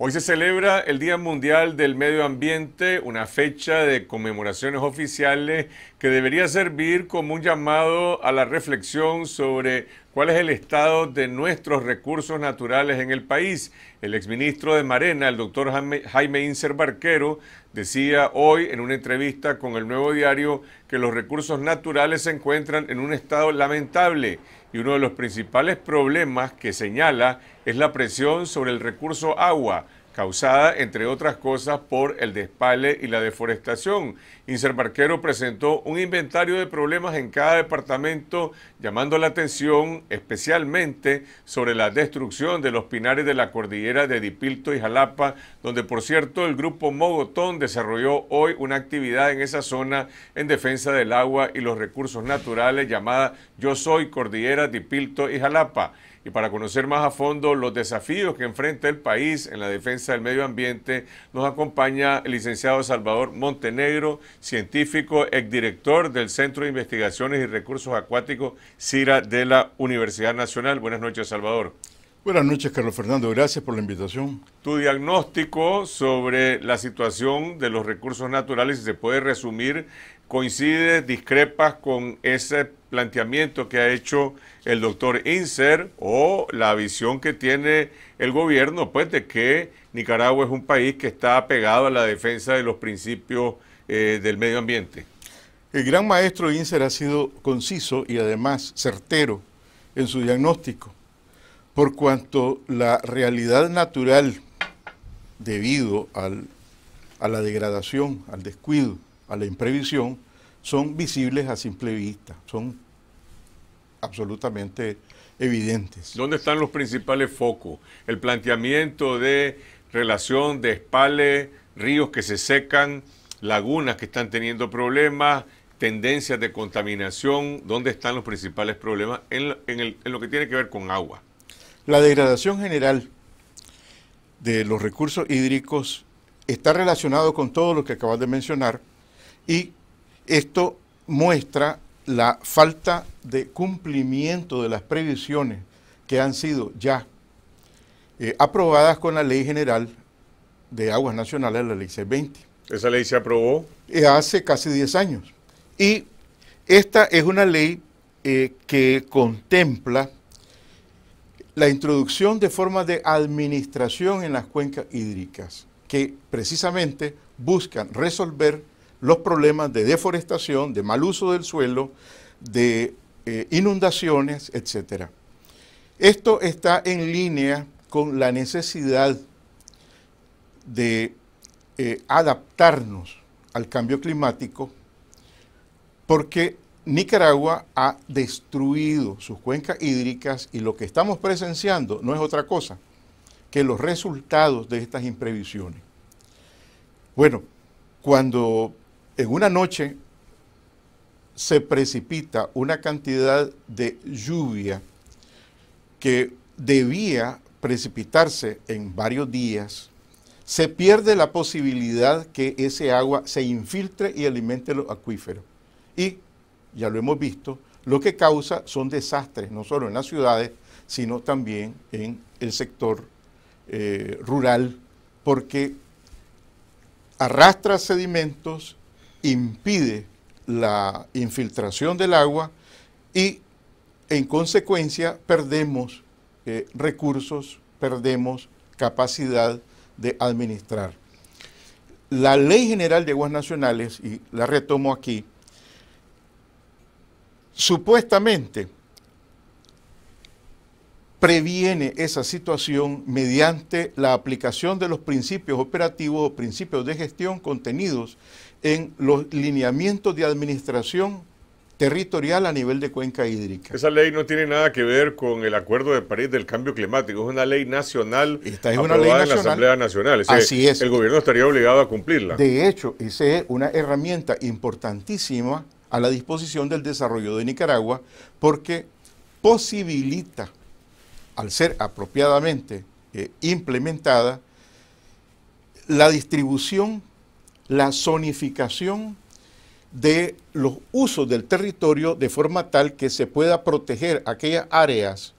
Hoy se celebra el Día Mundial del Medio Ambiente, una fecha de conmemoraciones oficiales que debería servir como un llamado a la reflexión sobre cuál es el estado de nuestros recursos naturales en el país. El exministro de Marena, el doctor Jaime Inser Barquero, decía hoy en una entrevista con el Nuevo Diario que los recursos naturales se encuentran en un estado lamentable y uno de los principales problemas que señala es la presión sobre el recurso agua, causada, entre otras cosas, por el despale y la deforestación. barquero presentó un inventario de problemas en cada departamento, llamando la atención especialmente sobre la destrucción de los pinares de la cordillera de Dipilto y Jalapa, donde, por cierto, el grupo Mogotón desarrolló hoy una actividad en esa zona en defensa del agua y los recursos naturales llamada Yo Soy Cordillera, Dipilto y Jalapa y para conocer más a fondo los desafíos que enfrenta el país en la defensa del medio ambiente, nos acompaña el licenciado Salvador Montenegro, científico, exdirector del Centro de Investigaciones y Recursos Acuáticos CIRA de la Universidad Nacional. Buenas noches, Salvador. Buenas noches, Carlos Fernando. Gracias por la invitación. Tu diagnóstico sobre la situación de los recursos naturales, si se puede resumir, coincide, discrepas con ese planteamiento que ha hecho el doctor Inser o la visión que tiene el gobierno, pues de que Nicaragua es un país que está apegado a la defensa de los principios eh, del medio ambiente. El gran maestro Inser ha sido conciso y además certero en su diagnóstico, por cuanto la realidad natural debido al, a la degradación, al descuido, a la imprevisión, son visibles a simple vista, son absolutamente evidentes. ¿Dónde están los principales focos? El planteamiento de relación de espales, ríos que se secan, lagunas que están teniendo problemas, tendencias de contaminación, ¿dónde están los principales problemas en, lo que tiene que ver con agua? La degradación general de los recursos hídricos está relacionado con todo lo que acabas de mencionar y esto muestra la falta de cumplimiento de las previsiones que han sido ya eh, aprobadas con la Ley General de Aguas Nacionales, la Ley C20. ¿Esa ley se aprobó? Eh, hace casi 10 años. Y esta es una ley eh, que contempla la introducción de formas de administración en las cuencas hídricas, que precisamente buscan resolver los problemas de deforestación, de mal uso del suelo, de eh, inundaciones, etc. Esto está en línea con la necesidad de eh, adaptarnos al cambio climático porque Nicaragua ha destruido sus cuencas hídricas y lo que estamos presenciando no es otra cosa que los resultados de estas imprevisiones. Bueno, cuando en una noche se precipita una cantidad de lluvia que debía precipitarse en varios días, se pierde la posibilidad que ese agua se infiltre y alimente los acuíferos. Y, ya lo hemos visto, lo que causa son desastres, no solo en las ciudades, sino también en el sector eh, rural, porque arrastra sedimentos, impide la infiltración del agua y en consecuencia perdemos eh, recursos, perdemos capacidad de administrar. La Ley General de Aguas Nacionales, y la retomo aquí, supuestamente previene esa situación mediante la aplicación de los principios operativos o principios de gestión contenidos en los lineamientos de administración territorial a nivel de cuenca hídrica. Esa ley no tiene nada que ver con el Acuerdo de París del cambio climático, es una ley nacional Esta es aprobada en la Asamblea Nacional. Así es. El gobierno estaría obligado a cumplirla. De hecho, esa es una herramienta importantísima a la disposición del desarrollo de Nicaragua porque posibilita al ser apropiadamente eh, implementada, la distribución, la zonificación de los usos del territorio de forma tal que se pueda proteger aquellas áreas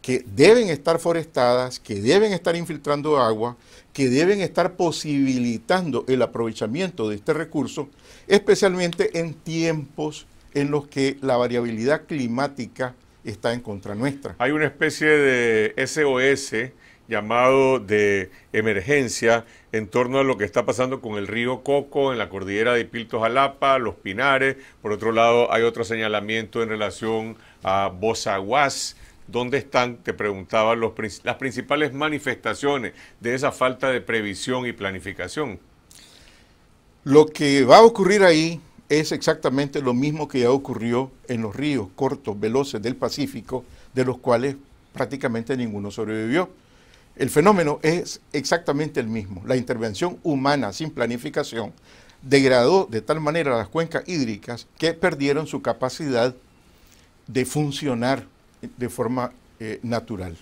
que deben estar forestadas, que deben estar infiltrando agua, que deben estar posibilitando el aprovechamiento de este recurso, especialmente en tiempos en los que la variabilidad climática está en contra nuestra. Hay una especie de SOS llamado de emergencia en torno a lo que está pasando con el río Coco en la cordillera de Pilto Jalapa, Los Pinares. Por otro lado, hay otro señalamiento en relación a Bozaguas, ¿Dónde están, te preguntaba, las principales manifestaciones de esa falta de previsión y planificación? Lo que va a ocurrir ahí es exactamente lo mismo que ya ocurrió en los ríos cortos, veloces del Pacífico, de los cuales prácticamente ninguno sobrevivió. El fenómeno es exactamente el mismo. La intervención humana sin planificación degradó de tal manera las cuencas hídricas que perdieron su capacidad de funcionar de forma eh, natural.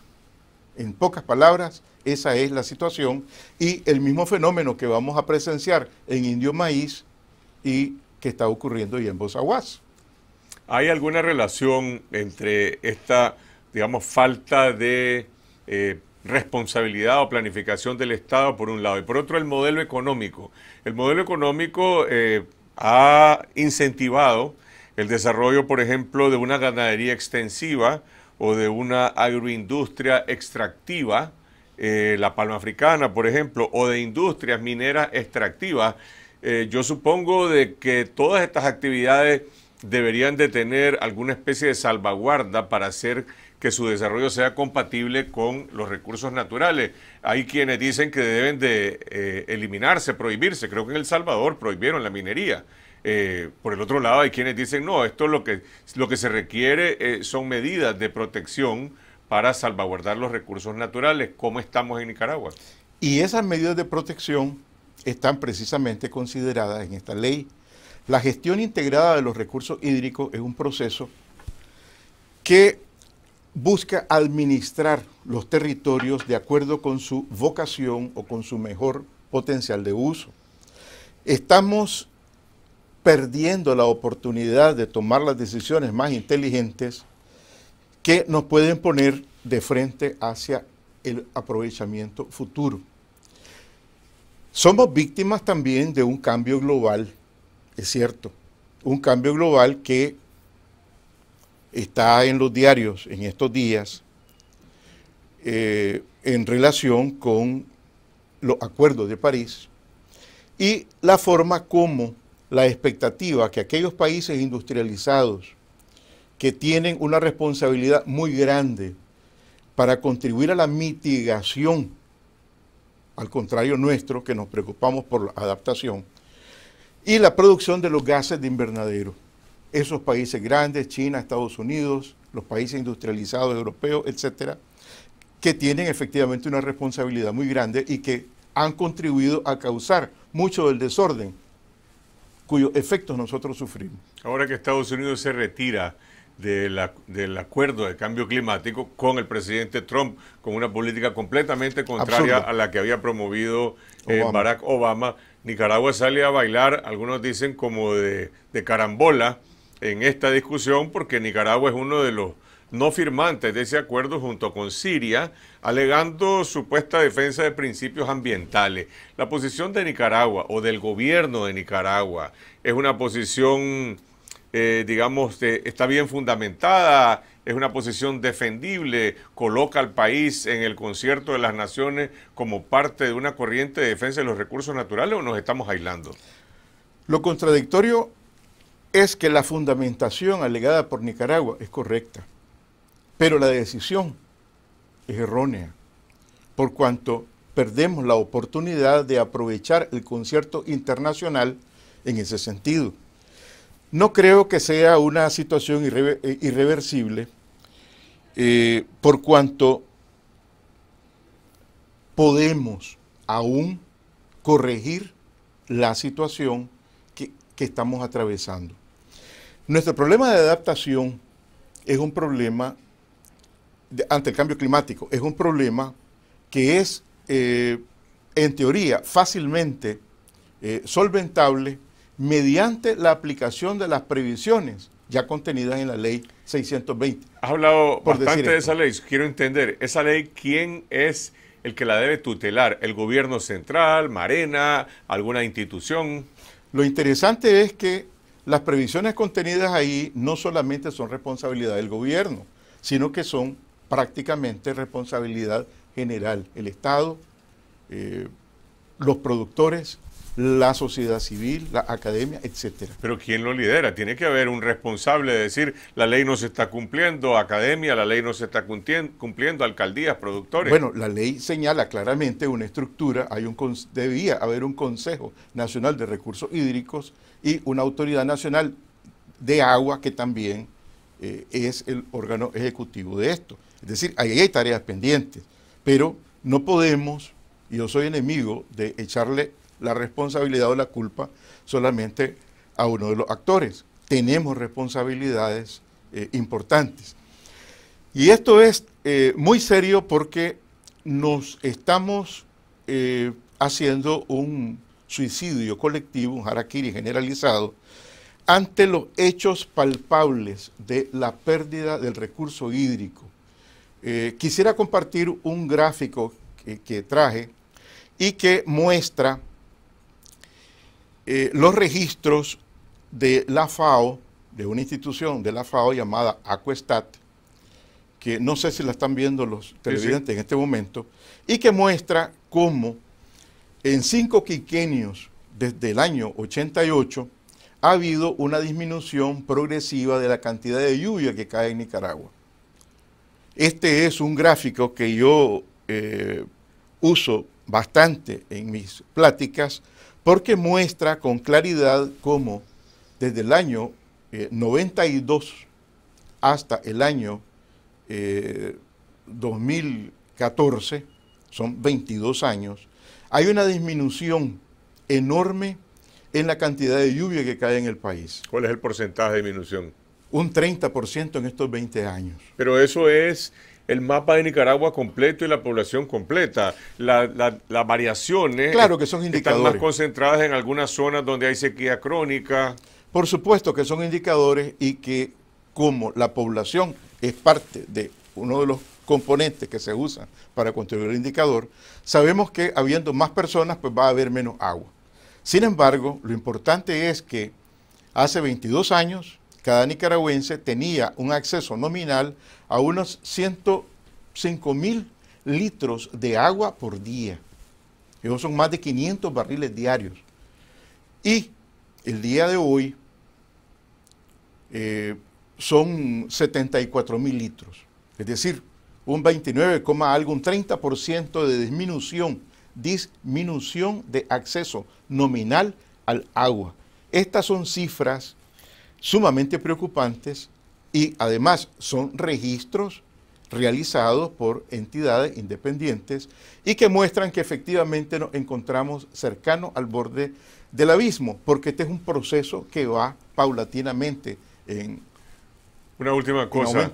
En pocas palabras, esa es la situación y el mismo fenómeno que vamos a presenciar en Indio Maíz y que está ocurriendo y en Bozaguas. ¿Hay alguna relación entre esta, digamos, falta de eh, responsabilidad o planificación del Estado, por un lado, y por otro el modelo económico? El modelo económico eh, ha incentivado el desarrollo, por ejemplo, de una ganadería extensiva o de una agroindustria extractiva, eh, la palma africana, por ejemplo, o de industrias mineras extractivas eh, yo supongo de que todas estas actividades deberían de tener alguna especie de salvaguarda para hacer que su desarrollo sea compatible con los recursos naturales. Hay quienes dicen que deben de eh, eliminarse, prohibirse. Creo que en El Salvador prohibieron la minería. Eh, por el otro lado, hay quienes dicen, no, esto lo que, lo que se requiere son medidas de protección para salvaguardar los recursos naturales, como estamos en Nicaragua. Y esas medidas de protección están precisamente consideradas en esta ley. La gestión integrada de los recursos hídricos es un proceso que busca administrar los territorios de acuerdo con su vocación o con su mejor potencial de uso. Estamos perdiendo la oportunidad de tomar las decisiones más inteligentes que nos pueden poner de frente hacia el aprovechamiento futuro. Somos víctimas también de un cambio global, es cierto, un cambio global que está en los diarios en estos días eh, en relación con los acuerdos de París y la forma como la expectativa que aquellos países industrializados que tienen una responsabilidad muy grande para contribuir a la mitigación al contrario nuestro, que nos preocupamos por la adaptación, y la producción de los gases de invernadero. Esos países grandes, China, Estados Unidos, los países industrializados europeos, etcétera, que tienen efectivamente una responsabilidad muy grande y que han contribuido a causar mucho del desorden cuyos efectos nosotros sufrimos. Ahora que Estados Unidos se retira del acuerdo de cambio climático con el presidente Trump, con una política completamente contraria a la que había promovido eh, Barack Obama. Nicaragua sale a bailar, algunos dicen como de, de carambola en esta discusión, porque Nicaragua es uno de los no firmantes de ese acuerdo junto con Siria, alegando supuesta defensa de principios ambientales. La posición de Nicaragua o del gobierno de Nicaragua es una posición eh, digamos, está bien fundamentada, es una posición defendible, coloca al país en el concierto de las naciones como parte de una corriente de defensa de los recursos naturales o nos estamos aislando? Lo contradictorio es que la fundamentación alegada por Nicaragua es correcta, pero la decisión es errónea, por cuanto perdemos la oportunidad de aprovechar el concierto internacional en ese sentido. No creo que sea una situación eh, irreversible, eh, por cuanto podemos aún corregir la situación que, estamos atravesando. Nuestro problema de adaptación es un problema ante el cambio climático, es un problema que es, eh, en teoría, fácilmente solventable mediante la aplicación de las previsiones ya contenidas en la ley 620. Has hablado bastante de esa ley, quiero entender, esa ley, ¿quién es el que la debe tutelar? ¿El gobierno central, Marena, alguna institución? Lo interesante es que las previsiones contenidas ahí no solamente son responsabilidad del gobierno, sino que son prácticamente responsabilidad general, el Estado, eh, los productores, la sociedad civil, la academia, etcétera. Pero ¿quién lo lidera? Tiene que haber un responsable de decir, la ley no se está cumpliendo, academia, la ley no se está cumpliendo, alcaldías, productores. Bueno, la ley señala claramente una estructura, hay un debía haber un Consejo Nacional de Recursos Hídricos y una autoridad nacional de agua que también eh, es el órgano ejecutivo de esto. Es decir, ahí hay tareas pendientes, pero no podemos, y yo soy enemigo de echarle la responsabilidad o la culpa solamente a uno de los actores. Tenemos responsabilidades eh, importantes. Y esto es eh, muy serio porque nos estamos eh, haciendo un suicidio colectivo, un harakiri generalizado, ante los hechos palpables de la pérdida del recurso hídrico. quisiera compartir un gráfico que, traje y que muestra eh, los registros de la FAO, de una institución de la FAO llamada Aquestat, que no sé si la están viendo los televidentes en este momento, y que muestra cómo en cinco quinquenios desde el año 88 ha habido una disminución progresiva de la cantidad de lluvia que cae en Nicaragua. Este es un gráfico que yo eh, uso bastante en mis pláticas porque muestra con claridad cómo desde el año 92 eh, hasta el año 2014, eh, son 22 años, hay una disminución enorme en la cantidad de lluvia que cae en el país. ¿Cuál es el porcentaje de disminución? Un 30% en estos 20 años. Pero eso es el mapa de Nicaragua completo y la población completa. Las variaciones claro que son indicadores. están más concentradas en algunas zonas donde hay sequía crónica. Por supuesto que son indicadores y que como la población es parte de uno de los componentes que se usan para construir el indicador, sabemos que habiendo más personas pues va a haber menos agua. Sin embargo, lo importante es que hace 22 años cada nicaragüense tenía un acceso nominal a unos 105 mil litros de agua por día. Eso son más de 500 barriles diarios. Y el día de hoy eh, son 74 mil litros. Es decir, un 29, algo, un 30% de disminución, disminución de acceso nominal al agua. Estas son cifras sumamente preocupantes y además son registros realizados por entidades independientes y que muestran que efectivamente nos encontramos cercanos al borde del abismo, porque este es un proceso que va paulatinamente en Una última cosa.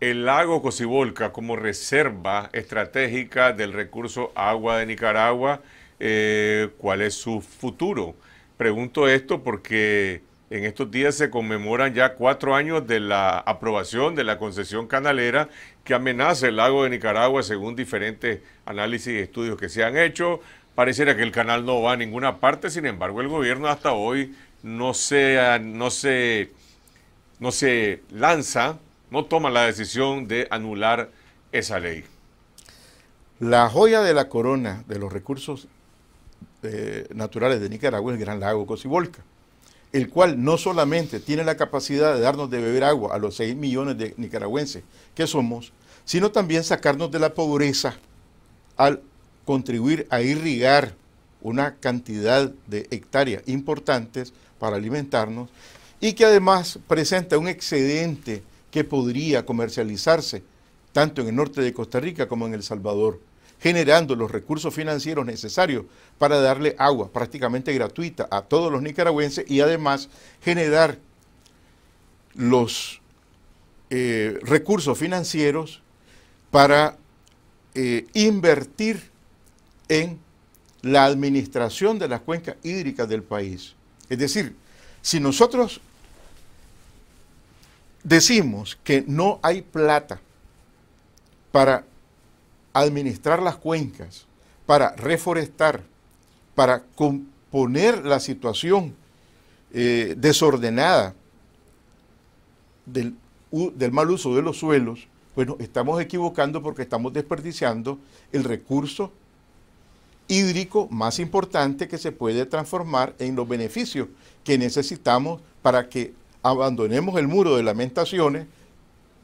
El lago Cocibolca como reserva estratégica del recurso agua de Nicaragua, eh, ¿cuál es su futuro? Pregunto esto porque en estos días se conmemoran ya cuatro años de la aprobación de la concesión canalera que amenaza el lago de Nicaragua según diferentes análisis y estudios que se han hecho. Pareciera que el canal no va a ninguna parte, sin embargo el gobierno hasta hoy no se, no no se lanza, no toma la decisión de anular esa ley. La joya de la corona de los recursos eh, naturales de Nicaragua es el Gran Lago Cocibolca el cual no solamente tiene la capacidad de darnos de beber agua a los 6 millones de nicaragüenses que somos, sino también sacarnos de la pobreza al contribuir a irrigar una cantidad de hectáreas importantes para alimentarnos y que además presenta un excedente que podría comercializarse tanto en el norte de Costa Rica como en El Salvador generando los recursos financieros necesarios para darle agua prácticamente gratuita a todos los nicaragüenses y además generar los eh, recursos financieros para eh, invertir en la administración de las cuencas hídricas del país. Es decir, si nosotros decimos que no hay plata para administrar las cuencas, para reforestar, para componer la situación eh, desordenada del, del mal uso de los suelos, bueno, estamos equivocando porque estamos desperdiciando el recurso hídrico más importante que se puede transformar en los beneficios que necesitamos para que abandonemos el muro de lamentaciones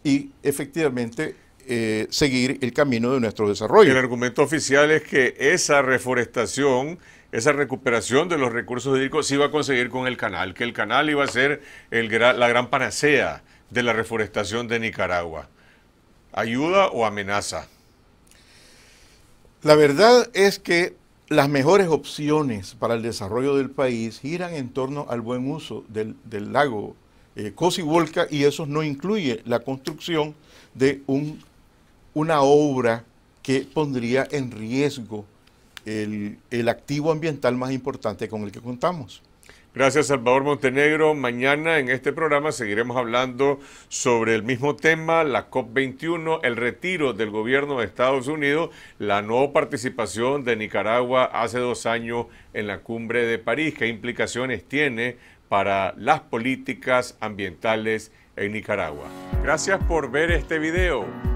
y efectivamente eh, seguir el camino de nuestro desarrollo. El argumento oficial es que esa reforestación, esa recuperación de los recursos hídricos se iba a conseguir con el canal, que el canal iba a ser la gran panacea de la reforestación de Nicaragua. ¿Ayuda o amenaza? La verdad es que las mejores opciones para el desarrollo del país giran en torno al buen uso del, lago eh, y eso no incluye la construcción de un una obra que pondría en riesgo el, activo ambiental más importante con el que contamos. Gracias Salvador Montenegro. Mañana en este programa seguiremos hablando sobre el mismo tema, la COP21, el retiro del gobierno de Estados Unidos, la no participación de Nicaragua hace dos años en la cumbre de París, qué implicaciones tiene para las políticas ambientales en Nicaragua. Gracias por ver este video.